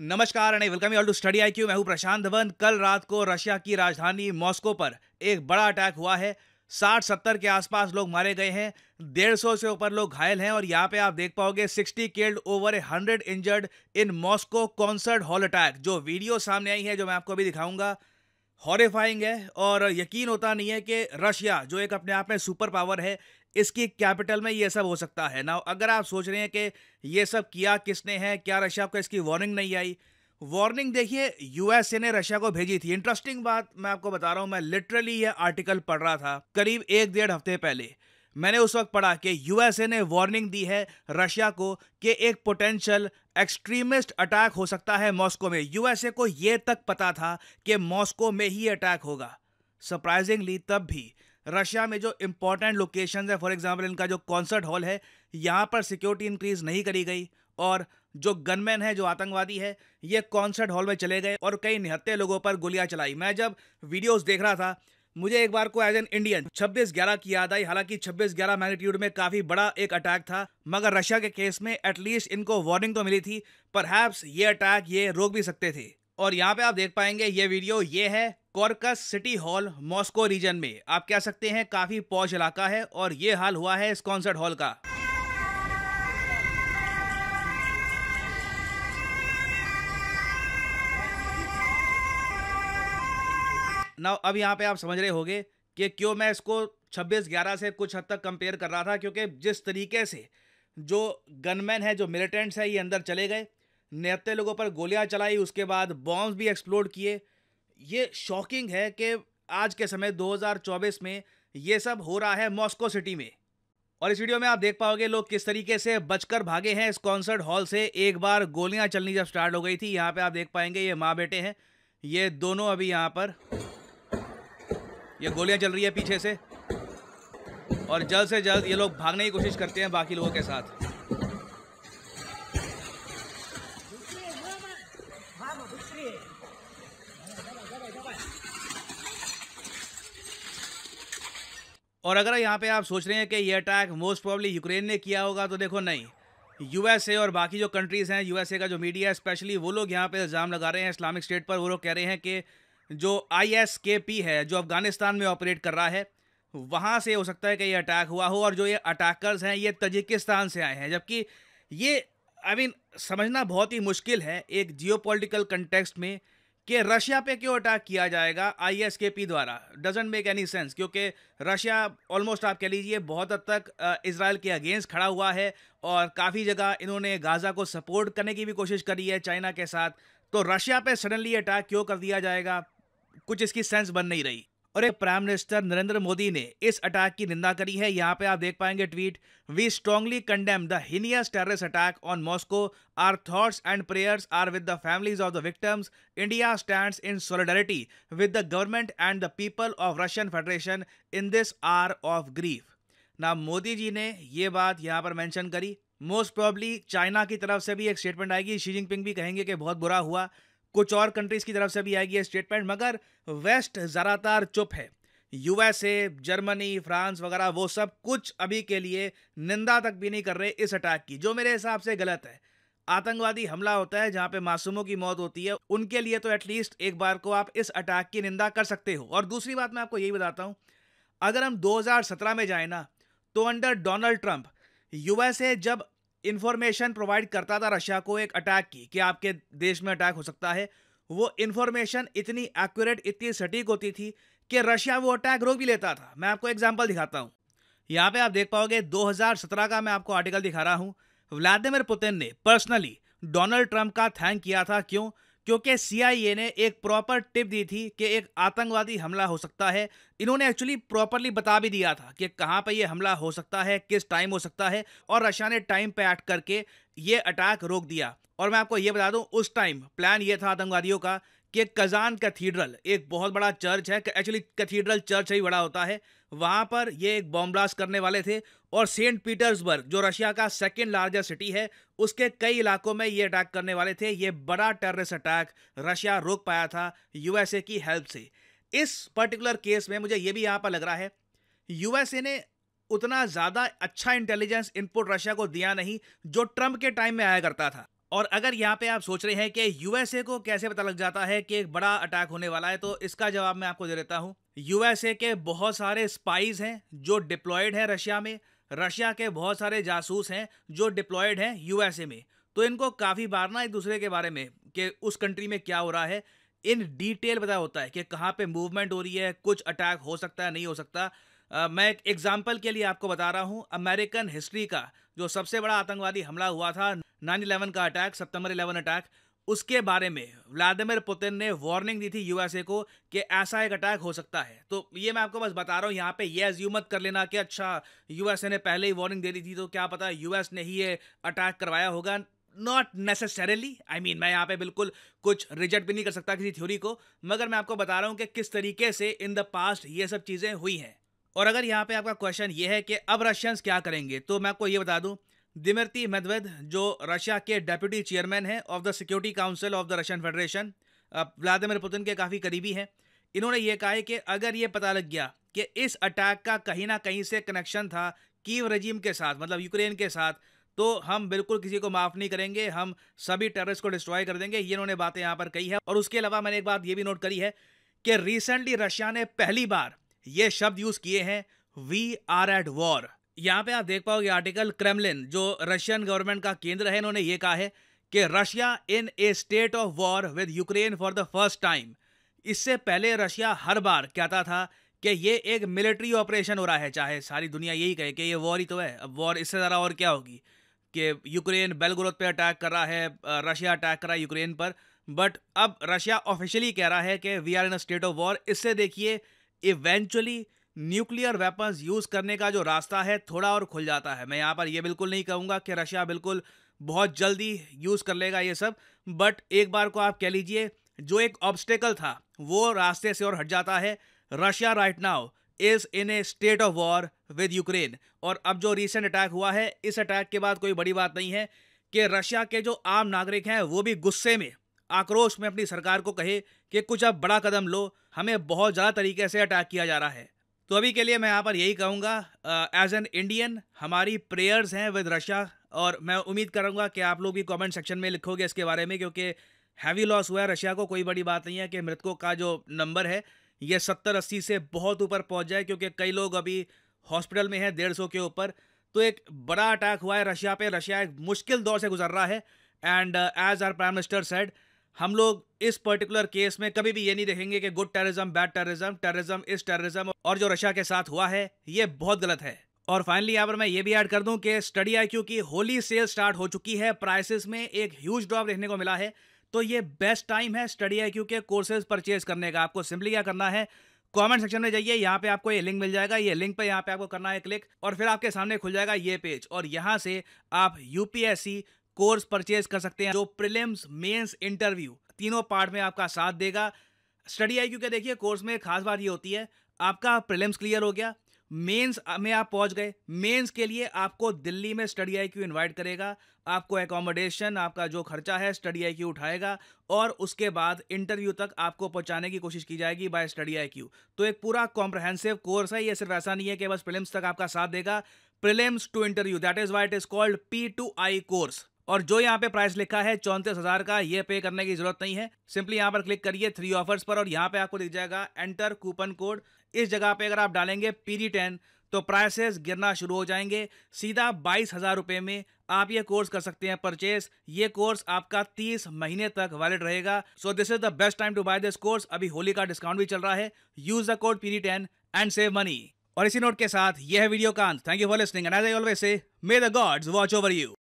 नमस्कार and welcome you all to study I Q मैं हूं प्रशांत धवन कल रात को रशिया की राजधानी मॉस्को पर एक बड़ा अटैक हुआ है साठ सत्तर के आसपास लोग मारे गए हैं डेढ़ सौ से ऊपर लोग घायल हैं और यहाँ पे आप देख पाओगे sixty killed over a hundred injured in Moscow concert hall attack जो वीडियो सामने आई है जो मैं आपको अभी दिखाऊंगा हॉरिफाइंग है और यकीन होता नहीं है कि रशिया जो एक अपने आप में सुपर पावर है इसकी कैपिटल में ये सब हो सकता है ना अगर आप सोच रहे हैं कि ये सब किया किसने है क्या रशिया को इसकी वार्निंग नहीं आई वार्निंग देखिए यूएसए ने रशिया को भेजी थी इंटरेस्टिंग बात मैं आपको बता रहा हूँ मैं लिटरली यह आर्टिकल पढ़ रहा था करीब एक डेढ़ हफ्ते पहले मैंने उस वक्त पढ़ा कि यूएसए ने वार्निंग दी है रशिया को कि एक पोटेंशियल एक्सट्रीमिस्ट अटैक हो सकता है मॉस्को में यूएसए को यह तक पता था कि मॉस्को में ही अटैक होगा सरप्राइजिंगली तब भी रशिया में जो इंपॉर्टेंट लोकेशन है फॉर एग्जाम्पल इनका जो कॉन्सर्ट हॉल है यहाँ पर सिक्योरिटी इंक्रीज नहीं करी गई और जो गनमैन है जो आतंकवादी है ये कॉन्सर्ट हॉल में चले गए और कई निहत्ते लोगों पर गोलियां चलाई मैं जब वीडियोस देख रहा था मुझे एक बार को एज एन इंडियन 26 ग्यारह की याद आई हालांकि 26 ग्यारह मैग्नीट्यूड में काफी बड़ा एक अटैक था मगर रशिया के केस में एटलीस्ट इनको वार्निंग तो मिली थी पर ये अटैक ये रोक भी सकते थे और यहाँ पे आप देख पाएंगे ये वीडियो ये है Crocus city hall Moscow region में आप कह सकते हैं काफी पौष इलाका है और ये हाल हुआ है इस कॉन्सर्ट हॉल का ना अब यहाँ पे आप समझ रहे होगे कि क्यों मैं इसको छब्बीस ग्यारह से कुछ हद तक कंपेयर कर रहा था क्योंकि जिस तरीके से जो गनमैन है जो मिलिटेंट्स है ये अंदर चले गए निहत्ते लोगों पर गोलियां चलाई उसके बाद बॉम्ब भी एक्सप्लोड किए ये शॉकिंग है कि आज के समय 2024 में ये सब हो रहा है मॉस्को सिटी में और इस वीडियो में आप देख पाओगे लोग किस तरीके से बचकर भागे हैं इस कॉन्सर्ट हॉल से एक बार गोलियां चलनी जब स्टार्ट हो गई थी यहाँ पे आप देख पाएंगे ये माँ बेटे हैं ये दोनों अभी यहाँ पर ये गोलियां चल रही है पीछे से और जल्द से जल्द ये लोग भागने की कोशिश करते हैं बाकी लोगों के साथ और अगर यहाँ पे आप सोच रहे हैं कि ये अटैक मोस्ट प्रॉब्ली यूक्रेन ने किया होगा तो देखो नहीं यूएसए और बाकी जो कंट्रीज़ हैं यूएसए का जो मीडिया है स्पेशली वो लोग यहाँ पे इल्ज़ाम लगा रहे हैं इस्लामिक स्टेट पर वो लोग कह रहे हैं कि जो आई है जो अफगानिस्तान में ऑपरेट कर रहा है वहाँ से हो सकता है कि ये अटैक हुआ हो और जो ये अटैकर्स हैं ये तजिकिस्तान से आए हैं जबकि ये आई I मीन mean, समझना बहुत ही मुश्किल है एक जियो पोलिटिकल कंटेक्सट में कि रशिया पे क्यों अटैक किया जाएगा पी द्वारा डजेंट मेक एनी सेंस क्योंकि रशिया ऑलमोस्ट आप कह लीजिए बहुत हद तक इसराइल के अगेंस्ट खड़ा हुआ है और काफ़ी जगह इन्होंने गाज़ा को सपोर्ट करने की भी कोशिश करी है चाइना के साथ तो रशिया पे सडनली अटैक क्यों कर दिया जाएगा कुछ इसकी सेंस बन नहीं रही और एक प्राइम मिनिस्टर नरेंद्र मोदी ने इस अटैक की निंदा करी है यहाँ पे आप देख पाएंगे tweet we strongly condemn the heinous terrorist attack on Moscow our thoughts and prayers are with the families of the victims India stands in solidarity with the government and the people of Russian Federation in this hour of grief ना मोदी जी ने ये बात यहाँ पर mention करी most probably China की तरफ से भी एक स्टेटमेंट आएगी शी जिनपिंग भी कहेंगे कि बहुत बुरा हुआ कुछ और कंट्रीज़ की तरफ से भी आएगी स्टेटमेंट मगर वेस्ट ज़्यादातर चुप है यूएसए जर्मनी फ्रांस वगैरह वो सब कुछ अभी के लिए निंदा तक भी नहीं कर रहे इस अटैक की जो मेरे हिसाब से गलत है आतंकवादी हमला होता है जहाँ पे मासूमों की मौत होती है उनके लिए तो एटलीस्ट एक बार को आप इस अटैक की निंदा कर सकते हो और दूसरी बात मैं आपको यही बताता हूँ अगर हम 2017 में जाए ना तो अंडर डोनाल्ड ट्रंप यूएसए जब इन्फॉर्मेशन प्रोवाइड करता था रशिया को एक अटैक की कि आपके देश में अटैक हो सकता है वो इन्फॉर्मेशन इतनी एक्यूरेट इतनी सटीक होती थी कि रशिया वो अटैक रोक भी लेता था मैं आपको एग्जाम्पल दिखाता हूँ यहाँ पे आप देख पाओगे 2017 का मैं आपको आर्टिकल दिखा रहा हूँ व्लादिमिर पुतिन ने पर्सनली डोनाल्ड ट्रंप का थैंक किया था क्यों क्योंकि सीआईए ने एक प्रॉपर टिप दी थी कि एक आतंकवादी हमला हो सकता है इन्होंने एक्चुअली प्रॉपरली बता भी दिया था कि कहाँ पर यह हमला हो सकता है किस टाइम हो सकता है और रशिया ने टाइम पे एक्ट करके ये अटैक रोक दिया और मैं आपको ये बता दूं उस टाइम प्लान ये था आतंकवादियों का कि कज़ान कैथीड्रल एक बहुत बड़ा चर्च है एक्चुअली कैथीड्रल चर्च ही बड़ा होता है वहाँ पर ये एक बॉम्ब ब्लास्ट करने वाले थे और सेंट पीटर्सबर्ग जो रशिया का सेकेंड लार्जेस्ट सिटी है उसके कई इलाकों में ये अटैक करने वाले थे ये बड़ा टेररिस्ट अटैक रशिया रोक पाया था यूएसए की हेल्प से इस पर्टिकुलर केस में मुझे ये भी यहाँ पर लग रहा है यूएसए ने उतना ज़्यादा अच्छा इंटेलिजेंस इनपुट रशिया को दिया नहीं जो ट्रंप के टाइम में आया करता था और अगर यहाँ पे आप सोच रहे हैं कि यूएसए को कैसे पता लग जाता है कि एक बड़ा अटैक होने वाला है तो इसका जवाब मैं आपको दे देता हूँ यूएसए के बहुत सारे स्पाइज हैं जो डिप्लॉयड हैं रशिया में रशिया के बहुत सारे जासूस हैं जो डिप्लॉयड हैं यूएसए में तो इनको काफ़ी बार ना एक दूसरे के बारे में कि उस कंट्री में क्या हो रहा है इन डिटेल पता होता है कि कहाँ पे मूवमेंट हो रही है कुछ अटैक हो सकता है नहीं हो सकता आ, मैं एक एग्जाम्पल के लिए आपको बता रहा हूँ अमेरिकन हिस्ट्री का जो सबसे बड़ा आतंकवादी हमला हुआ था नाइन इलेवन का अटैक सितंबर इलेवन अटैक उसके बारे में व्लादिमिर पुतिन ने वार्निंग दी थी यूएसए को कि ऐसा एक अटैक हो सकता है तो ये मैं आपको बस बता रहा हूँ यहाँ पे ये एज्यूम मत कर लेना कि अच्छा यूएसए ने पहले ही वार्निंग दे दी थी तो क्या पता यूएस ने ही ये अटैक करवाया होगा नॉट नेसेसरली आई मीन मैं यहाँ पे बिल्कुल कुछ रिजेक्ट भी नहीं कर सकता किसी थ्योरी को मगर मैं आपको बता रहा हूँ कि किस तरीके से इन द पास्ट ये सब चीज़ें हुई हैं और अगर यहाँ पे आपका क्वेश्चन ये है कि अब रशियंस क्या करेंगे तो मैं आपको ये बता दूँ दिमिरती मेदवेद जो रशिया के डेप्यूटी चेयरमैन हैं of the security council of the Russian Federation Vladimir Putin के काफ़ी करीबी हैं इन्होंने ये कहा है कि अगर ये पता लग गया कि इस अटैक का कहीं ना कहीं से कनेक्शन था कीव रजीम के साथ मतलब यूक्रेन के साथ तो हम बिल्कुल किसी को माफ़ नहीं करेंगे हम सभी टेररिस्ट को डिस्ट्रॉय कर देंगे ये इन्होंने बातें यहाँ पर कही है और उसके अलावा मैंने एक बात ये भी नोट करी है कि रिसेंटली रशिया ने पहली बार ये शब्द यूज किए हैं वी आर एट वॉर यहां पे आप देख पाओगे आर्टिकल क्रेमलिन जो रशियन गवर्नमेंट का केंद्र है इन्होंने ये कहा है कि Russia in a state of war with Ukraine for the first time इससे पहले रशिया हर बार कहता था कि ये एक मिलिट्री ऑपरेशन हो रहा है चाहे सारी दुनिया यही कहे कि ये वॉर ही तो है अब वॉर इससे ज़्यादा और क्या होगी कि यूक्रेन बेलग्रोथ पे अटैक कर रहा है रशिया अटैक कर रहा है यूक्रेन पर बट अब रशिया ऑफिशियली कह रहा है कि we are in a state of war इससे देखिए इवेंचुअली न्यूक्लियर वेपन्स यूज़ करने का जो रास्ता है थोड़ा और खुल जाता है मैं यहाँ पर यह बिल्कुल नहीं कहूँगा कि रशिया बिल्कुल बहुत जल्दी यूज़ कर लेगा ये सब बट एक बार को आप कह लीजिए जो एक ऑब्स्टेकल था वो रास्ते से और हट जाता है Russia right now is in a state of war with Ukraine और अब जो रिसेंट अटैक हुआ है इस अटैक के बाद कोई बड़ी बात नहीं है कि रशिया के जो आम नागरिक हैं वो भी गुस्से में आक्रोश में अपनी सरकार को कहे कि कुछ अब बड़ा कदम लो हमें बहुत ज़्यादा तरीके से अटैक किया जा रहा है तो अभी के लिए मैं यहाँ पर यही कहूँगा एज एन इंडियन हमारी प्रेयर्स हैं विद रशिया और मैं उम्मीद करूँगा कि आप लोग भी कमेंट सेक्शन में लिखोगे इसके बारे में क्योंकि हैवी लॉस हुआ है रशिया को कोई बड़ी बात नहीं है कि मृतकों का जो नंबर है ये सत्तर अस्सी से बहुत ऊपर पहुँच जाए क्योंकि कई लोग अभी हॉस्पिटल में हैं डेढ़ सौ के ऊपर तो एक बड़ा अटैक हुआ है रशिया पे रशिया एक मुश्किल दौर से गुजर रहा है and as our prime minister said हम लोग इस पर्टिकुलर केस में कभी भी ये नहीं देखेंगे कि good terrorism bad terrorism terrorism इस टेररिज्म और जो रशिया के साथ हुआ है ये बहुत गलत है और फाइनली यहाँ पर मैं ये भी ऐड कर दूं कि स्टडी आई की होली सेल स्टार्ट हो चुकी है प्राइसेस में एक ह्यूज ड्रॉप देखने को मिला है तो ये बेस्ट टाइम है स्टडी आई के कोर्सेज परचेज करने का आपको सिंपली क्या करना है कमेंट सेक्शन में जाइए यहाँ पे आपको ये लिंक मिल जाएगा ये लिंक पे यहाँ पे आपको करना है क्लिक और फिर आपके सामने खुल जाएगा ये पेज और यहाँ से आप यूपीएससी कोर्स परचेज कर सकते हैं जो प्रिलिम्स मेंस इंटरव्यू तीनों पार्ट में आपका साथ देगा स्टडी आई के देखिए कोर्स में खास बात ये होती है आपका प्रिलिम्स क्लियर हो गया मेंस में आप पहुंच गए मेंस के लिए आपको दिल्ली में स्टडी आई क्यू इन्वाइट करेगा आपको एकोमोडेशन आपका जो खर्चा है स्टडी आई क्यू उठाएगा और उसके बाद इंटरव्यू तक आपको पहुंचाने की कोशिश की जाएगी बाय स्टडी आई क्यू तो एक पूरा कॉम्प्रहेंसिव कोर्स है ये सिर्फ ऐसा नहीं है कि बस प्रिलिम्स तक आपका साथ देगा prelims to interview that is why it is called P two I course और जो यहाँ पे प्राइस लिखा है चौंतीस हजार का ये पे करने की जरूरत नहीं है सिंपली यहाँ पर क्लिक करिए थ्री ऑफर्स पर और यहाँ पे आपको दिख जाएगा एंटर कूपन कोड इस जगह पे अगर आप डालेंगे पीडी टेन तो प्राइसेस गिरना शुरू हो जाएंगे सीधा बाईस हज़ार रुपये में आप ये कोर्स कर सकते हैं परचेस ये कोर्स आपका तीस महीने तक वैलिड रहेगा so this is the best time to by this course अभी होली का डिस्काउंट भी चल रहा है use the code PD ten and save money और इसी नोट के साथ यह video Kant thank you for listening and as I always say may the gods watch over you